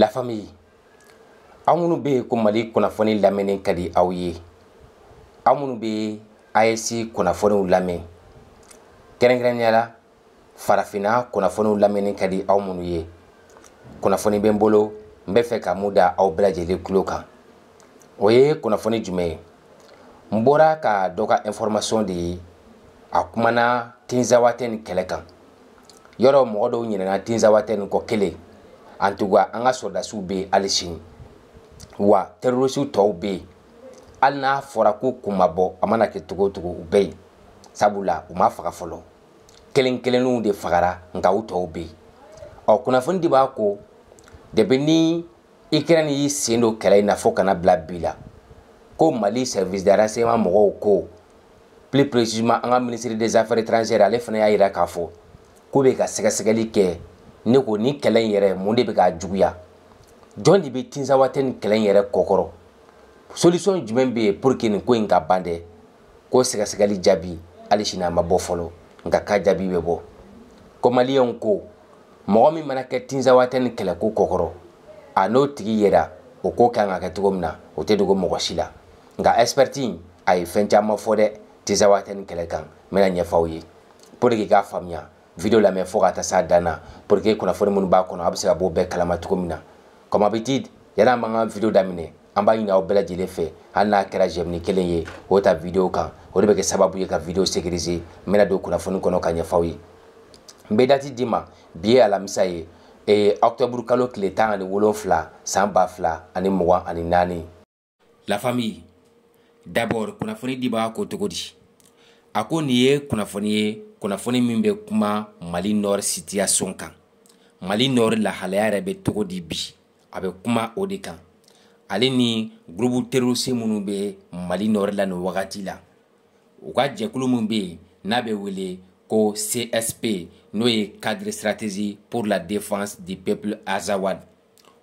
la famille aw be bɛ ko mali kunnafoni lamɛnni ka di aw ye aw minnu bɛ kunnafoniw lamɛn kɛrɛnkɛrɛnnenya la kunnafoniw lamɛnni ka di aw minnu ye kunnafoni bɛ n bolo n be fɛ ka mun da aw bɛɛ lajɛlen kan o ye kunnafoni jumɛn ye n bɔra ka dɔ ka information de ye a kumana tinzawatɛ ni kɛlɛ kan yɔrɔ mɔgɔ dɔw ɲinɛna tinzawatɛ kɔ kelen an tuga an ka sɔrɔdasiw bɛ yen hali sini wa terorisiw tɔw bɛ yen hali n'a fɔra ko kun ma bɔ a mana kɛ cogo o cogo u bɛ yen sabula u ma faga fɔlɔ kelen kelenninw de fagara nka u tɔw bɛ yen ɔ kunnafoni de b'a ko depi ni ikɛrɛni y'i sen don kɛlɛ in na fo kana bila bi la ko mali service de renseignement mɔgɔw ko plus précisément an ka ministre des affaires étrangères ale fana y'a yira k'a fɔ k'u bɛ ka sɛgɛsɛgɛli kɛ ne ko ni kɛlɛ in yɛrɛ mun de bɛ k'a juguya jɔn de bɛ tinsawatɛ ni kɛlɛ in yɛrɛ kɔkɔrɔ solution jumɛn bɛ yen pour que nin ko in ka ban dɛ ko sɛgɛsɛgɛli jaabi hali sini a ma bɔ fɔlɔ nka k'a jaabi bɛ bɔ ko maliyɛnw ko mɔgɔ min mana kɛ tinsawatɛ ni kɛlɛko kɔkɔrɔ a n'o tigi yɛrɛ o ko kan ka kɛ cogo min na o tɛ dogo mɔgɔ si la nka expert in a ye fɛn caman fɔ dɛ tinsawatɛ ni kɛlɛ kan n bɛna ɲɛfɔ aw ye pour que k'a faamuya video la mefo ka s'a dana porque kuna fone mun b'a kɔnɔ a bɛ se ka b'o bɛɛ kalama cogo min comme habitude yala an b'an video damine amba ina ɲini aw bɛɛ lajɛlen fɛ hali n'a kɛra ye o ta video ka o be bɛ sababu ye ka video sécuriser n bɛna don kunnafoni kɔnɔ ka ɲɛfɔ aw ye n bɛ dati d'i ma bi ye ye eh, octobre kalo tile tan ani wolonfila san samba fla ani mugan ani nani la famille d'abord kunnafoni di b'a ko cogo di a ko nin ye kunnafoni ye kunnafoni min bɛ kuma mali nɔri sitiyasɔn kan mali nɔri lahalaya yɛrɛ bɛ cogo di bi a bɛ kuma o de kan ale ni gurupu terorisi minnu bɛ mali nɔri la nin wagati la u ka jɛkulu min bɛ yen n'a bɛ wele ko csp n'o ye cadre stratégie pour la défense du peuple azawad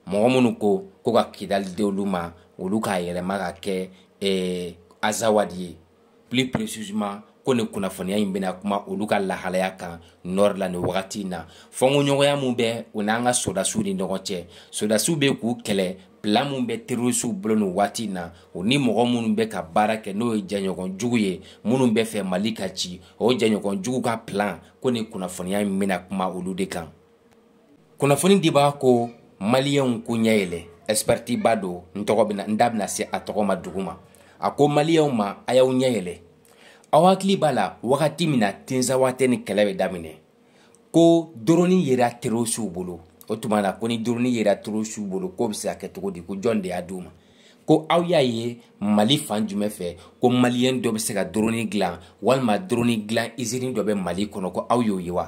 mɔgɔ minnu ko ko ka kidali di olu ma olu k'a yɛlɛma ka kɛ eh, azawad ye plus précisement ko nin kunnafoniya ɲi bena kuma olu ka lahalaya kan nɔr la ni wagati na fɔngoɲɔgɔnya min bɛ o n'an ka sodasiw ni ɲɔgɔn cɛ sodasiw be k'u kɛlɛ pila min bɛ terorisiw bolo ni waati na o ni mɔgɔ minnu bɛ ka baara kɛ n'o ye jɛɲɔgɔn jugu ye minnu bɛ fɛ mali ka ci o jɛɲɔgɔn jugu ka pilan ko nin kunnafoniya ɲi bena kuma olu de kan kunnafoni di b'a ko maliyɛnw ko ɲɛyɛlɛ ɛsipɛritiba do n tɔgɔ bena n da bena se a tɔgɔ ma dugu ma a ko maliyɛnw ma a y'aw ɲɛyɛlɛ aw hakili b'a la wagati min na tenzawatɛ ni kɛlɛ bɛ daminɛ ko doroni yera terosiw bolo o tuma na ko ni doroni yera terosiw bolo ko be se ka kɛ cogo di ko jɔn de y'a di ma ko aw y'a ye mali fan jumɛn fɛ ko maliyɛn dɔ be se ka doroni gilan walima doroni gilan izini dɔ bɛ mali kɔnɔ ko aw y'o ye wa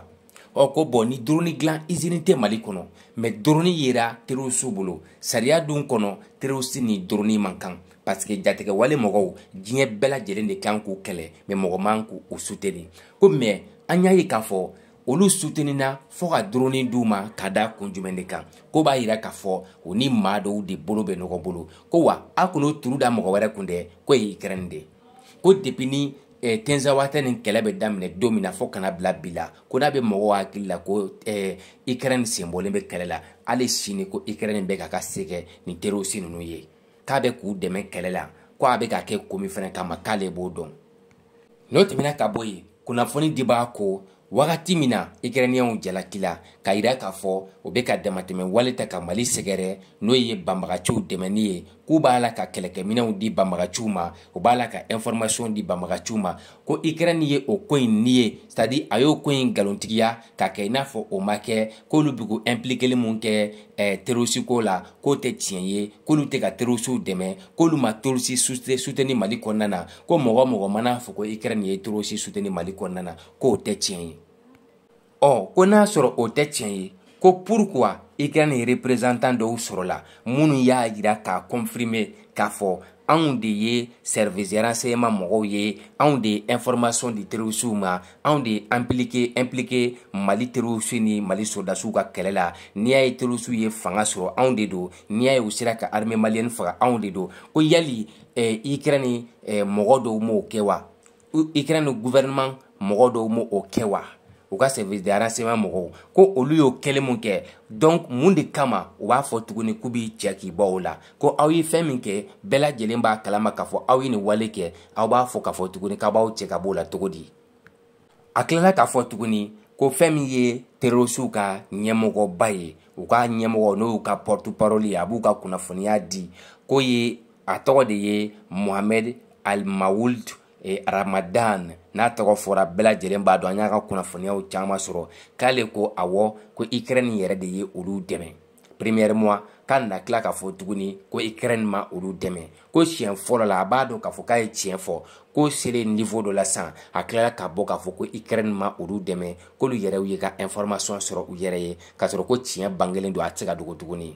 ɔ ko bɔn ni droni dilan izini tɛ mali kɔnɔ mɛ droni yera terorisiw bolo sariya dun kɔnɔ terorisi ni droni man kan parsike jatigɛwale mɔgɔw diɲɛ bɛɛ lajɛlen de kan k'u kɛlɛ mɛ mɔgɔ man k'u suteni ko mɛ an y'a ye k'a fɔ olu sutenina fɔɔ ka duruni d'u ma ka da kun jumɛn de kan ko b'a yira k'a fɔ u ni maa dɔw de bolo bɛ ɲɔgɔn bolo ko wa a kun n'o turu da mɔgɔ wɛrɛ kun dɛ ko e ye ikɛrɛni de ko depi ni e, eh, tenzawata nin kɛlɛ bɛ daminɛ don min na fɔ kana bila bi la ko n'a bɛ mɔgɔw hakili la ko eh, e, ikɛrɛni senbɔlen bɛ kɛlɛ la hali sini ko ikɛrɛni bɛ ka ka se kɛ nin terorisi ninnu ye k'a bɛ k'u dɛmɛ kɛlɛ la ko a bɛ ka kɛ ko min fɛnɛ kama k'ale b'o dɔn n'o tɛmɛna ka bɔ yen kunnafoni di b'a ko wagati min na ikɛrɛniyɛnw jalaki la ka yira k'a fɔ u bɛ ka damatɛmɛ wale ta ka mali sɛgɛrɛ n'o ye banbagaciw dɛmɛni ye k'u b'a la ka kɛlɛkɛminɛw di banbagaciw ma u b'a la ka informasiɔn di banbagaciw ma ko ikrɛni ye o ko ɲi ni ye sadi a y'o ko ɲi galontigiya k'a kɛ i n'a fɔ o ma kɛ k'olu bigu implikeli mun kɛ eh, terosiko la k'o tɛ tiɲɛ ye k'olu tɛ ka terosiw dɛmɛ k'olu ma torosi suteni mali kɔnɔna na ko mɔgɔ mɔgɔ mana fɔ ko ikrɛni ye torosi suteni mali kɔnɔna na k'o tɛ tiɲɛ ye ɔ ko n'a sɔrɔ o tɛ tiɲɛ ye ko pourkui ikɛrɛni representant dɔw sɔrɔla minnu y'a yira k'a confirme k'a fɔ anw de ye service renseignement mɔgɔw ye anw de ye information di terrorisiw ma anw de ye impliqué impliqué mali terrorisiw ni mali sɔrɔdasiw ka kɛlɛ la n'i y'a ye terrorisiw ye fanga sɔrɔ anw de don n'i y'a ye u sera ka armée malienne faga anw de don ko yali eh, ikɛrɛni eh, mɔgɔ dɔw m'o kɛ wa ikɛrɛni gouvernement mɔgɔ dɔw m'o kɛ wa u ka service de renseignement mɔgɔw ko olu y'o kɛli mun kɛ donc mun de kama u b'a fɔ tuguni k'u b'i cɛ k'i bɔ o la ko aw ye fɛn min kɛ bɛɛ lajɛlen b'a kalama k'a fɔ aw ye nin wale kɛ aw b'a fɔ k'a fɔ tuguni k'a b'aw cɛ ka b'o la cogo di a tilala k'a fɔ tuguni ko fɛn min ye terorisiw ka ɲɛmɔgɔba ye u ka ɲɛmɔgɔ n'o y'u ka porte parole ye a b'u ka kunnafoniya di ko ye a tɔgɔ de ye mohamɛd almawuld eh, ramadan n'a tɔgɔ fɔra bɛɛ lajɛlen b'a dɔn an y'a ka kunnafoniyaw caaman sɔrɔ k'ale ko awɔ ko ikɛrɛni yɛrɛ de ye olu dɛmɛ premiɛr mois k'a na tila k'a fɔ tuguni ko ikɛrɛni ma olu dɛmɛ ko siɲɛ fɔlɔ la a b'a dɔn k'a fɔ k'a ye tiɲɛ fɔ ko sele niveau dɔ la san a tilala ka bɔ k'a fɔ ko ikɛrɛni ma olu dɛmɛ k'olu yɛrɛw ye ka informasiɔn sɔrɔ u yɛrɛ ye k'a sɔrɔ ko tiɲɛ ban kelen don a tɛ se ka dogo tuguni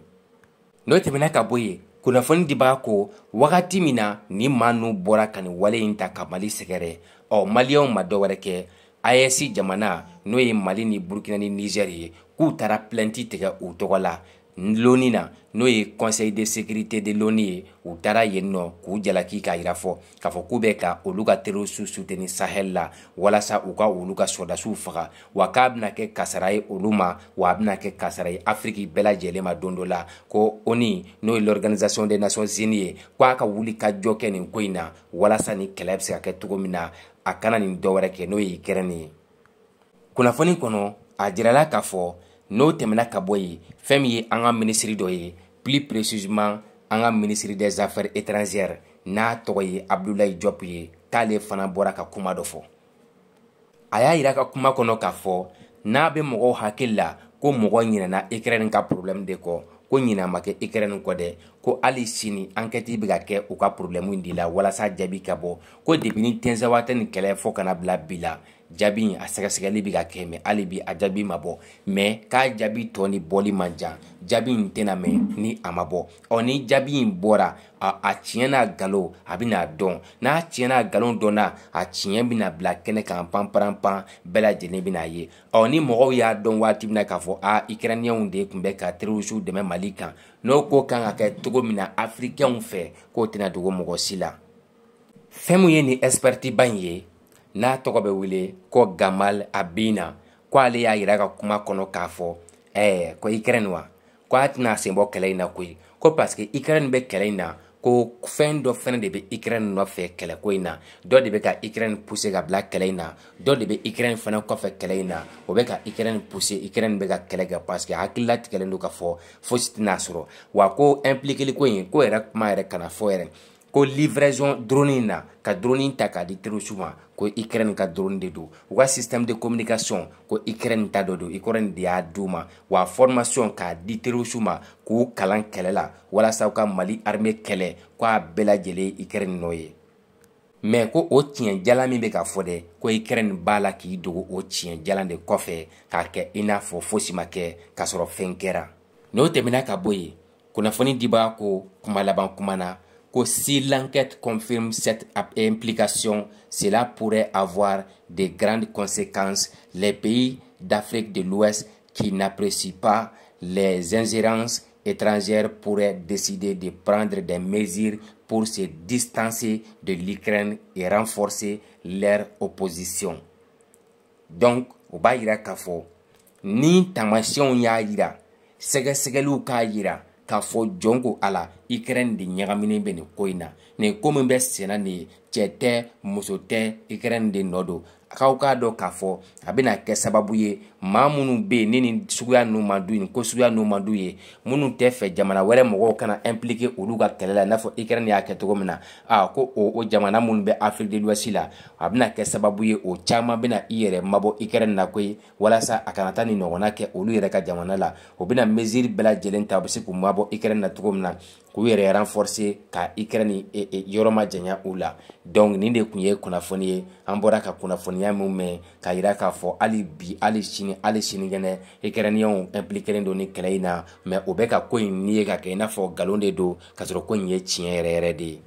n'o tɛmɛna ka bɔ yen kunnafoni dibaga ko wagati min na nin maa n'u bɔra ka nin wale ɲi ta ka mali sɛgɛrɛ ɔ maliyɛnw ma dɔ wɛrɛ kɛ ayɛsi jamana n'o ye mali ni burukina ni nizɛri ye k'u taara plɛnti tigɛ u tɔgɔ la loni na n'o ye conseil de sécurité de loni ye u taara yen nɔ k'u jalaki k'a yira fɔ k'a fɔ k'u bɛ ka olu ka terroristes soutenir sahel la walasa u ka olu ka sɔdasiw faga wa k'a bɛna kɛ kasara ye olu ma wa a bɛna kɛ kasara ye afiriki bɛɛ lajɛlen ma don dɔ la ko oni n'o ye l'organisation des nations unies ye k'a ka wuli ka jɔ kɛ nin ko in na walasa ni kɛlɛ bɛ se ka kɛ togo min na a kana nin wɛrɛ kɛ n'o ye ikɛrɛni ye kunnafoni kɔnɔ a jirala k'a fɔ n'o tɛmɛna ka bɔ yen fɛn min ye an ka minisiri dɔ ye plus précisément an ka minisiri des affaires étrangères n'a tɔgɔ ye abdulayi jɔp ye k'ale fana bɔra ka kuma dɔ fɔ a y'a yira ka kuma kɔnɔ k'a fɔ n'a bɛ mɔgɔw hakili la ko mɔgɔ ɲinɛna ekrɛni ka problɛmu de kɔ ko ɲinɛ ma kɛ ekrɛni kɔ dɛ ko hali sini ankɛti be ka kɛ u ka problɛmu di la walasa jaabi ka bɔ ko depi ni tɛnzɛwatɛ ni kɛlɛ fɔɔ kana bila bi la jaabi a sɛgɛsɛgɛli bi ka kɛ mɛ hali bi a jaabi ma bɔ mɛ k'a jaabi tɔ ni bɔli man jan jaabi in tɛna mɛn ni a ma bɔ ɔ ni jaabi in bɔra a, a tiɲɛ n'a galo a bɛna dɔn n'a tiɲɛ n'a galon dɔnna a tiɲɛ bɛna bila kɛnɛ kan panpanpan bɛɛ lajɛlen bɛna a ye ɔ ni mɔgɔw y'a dɔn waati min na k'a fɔ a ikɛrɛniyɛnw de tun bɛ ka terisiw dɛmɛ mali kan n'o ko kan ka kɛ cogo min na afirikɛnw fɛ k'o tɛna dogo mɔgɔ si la fɛn min ye nin ɛsipɛritiba in ye n'a tɔgɔ bɛ wele ko gamal abina ko ale y'a yira ka kuma kɔnɔ k'a fɔ ɛɛ ko ikɛrɛni wa ko a tɛna sen kɛlɛ in na koyi ko parsike ikɛrɛni bɛ kɛlɛ in na ko fɛn dɔ fɛnɛ de be ikrɛni nɔfɛ kɛlɛko in na dɔ de be ka ikrɛni puse ka bila kɛlɛ in na dɔ de be ikrɛni fɛnɛ kɔfɛ kɛlɛ in na o be ka ikrɛni puse ikrɛni be ka kɛlɛ kɛ parsike hakililatigɛlen do k'a fɔ fosi tɛna sɔrɔ wa ko implikiliko ye ko yɛrɛ kuma yɛrɛ kana fɔ yɛrɛ Ko livrejon drouni na, ka drouni nta ka diterousouma, ko ikren ka drouni dedou. Wwa sistem de komunikasyon, ko ikren tadou dou, ikoren diadouma. Wwa formasyon ka diterousouma, kou kalan kele la, wwala sa wka mali arme kele, kwa bela jele ikren nouye. Men, ko otyen jalan mibe ka fode, ko ikren bala ki yidou, otyen jalan de kofe, kake inafo fosi make, kasorop feng kera. Nou temina ka boye, kou na foni dibako kou malaban koumana, que si l'enquête confirme cette implication, cela pourrait avoir de grandes conséquences. Les pays d'Afrique de l'Ouest qui n'apprécient pas les ingérences étrangères pourraient décider de prendre des mesures pour se distancer de l'Ukraine et renforcer leur opposition. Donc, Obaïra Kafo, ni y'a k'a fɔ jɔn ko a la ikɛrɛni de ɲagaminen bɛ nin ko in na nin ko min bɛ senna nin ye cɛ tɛ muso tɛ ikɛrɛni de nɔ don k'aw k'a dɔn k'a fɔ a bɛna kɛ sababu ye maa minnu bɛ yen ni nin suguya ninnu man d'u ye nin ko suguya ninnu man d'u ye minnu tɛ fɛ jamana wɛrɛ mɔgɔw kana impliqué olu ka kɛlɛ la i n'a fɔ Ukraine y'a kɛ cogo min na aa ko o o jamana minnu bɛ Afrique de l'Ouest la a bɛna kɛ sababu ye o caman bɛna i yɛrɛ mabɔ Ukraine na koyi walasa a kana taa nin ɲɔgɔnna kɛ olu yɛrɛ ka jamana la u bɛna mesure bɛɛ lajɛlen ta u bɛ se k'u mabɔ Ukraine na cogo min na k'u yɛrɛ renforcer ka Ukraine e, e, yɔrɔ ma janya u la donc nin de kun ye kunnafoni ye an bɔra ka kunnafoniya min mɛn k'a yira k'a fɔ hali bi hali sini hali sinikɛnɛ Ukrainiens impliqués don ni kɛlɛ in na mɛ o bɛ ka ko in n'i ye ka kɛ i n'a fɔ nkalon de don ka sɔrɔ ko in ye tiɲɛ yɛrɛ yɛrɛ de ye